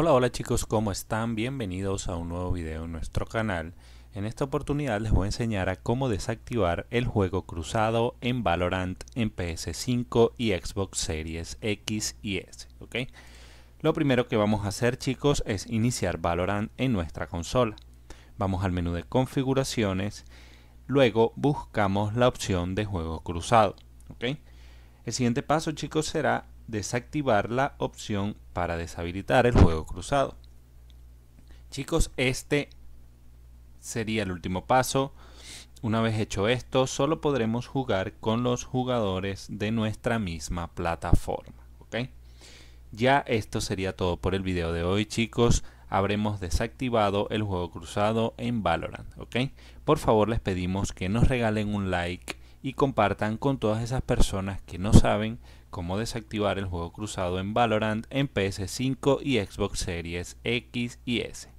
Hola, hola chicos, ¿cómo están? Bienvenidos a un nuevo video en nuestro canal. En esta oportunidad les voy a enseñar a cómo desactivar el juego cruzado en Valorant en PS5 y Xbox Series X y S, ¿ok? Lo primero que vamos a hacer chicos es iniciar Valorant en nuestra consola. Vamos al menú de configuraciones, luego buscamos la opción de juego cruzado, ¿ok? El siguiente paso chicos será desactivar la opción para deshabilitar el juego cruzado. Chicos, este sería el último paso. Una vez hecho esto, solo podremos jugar con los jugadores de nuestra misma plataforma. ok Ya esto sería todo por el video de hoy, chicos. Habremos desactivado el juego cruzado en Valorant. ok Por favor, les pedimos que nos regalen un like y compartan con todas esas personas que no saben cómo desactivar el juego cruzado en Valorant en PS5 y Xbox Series X y S.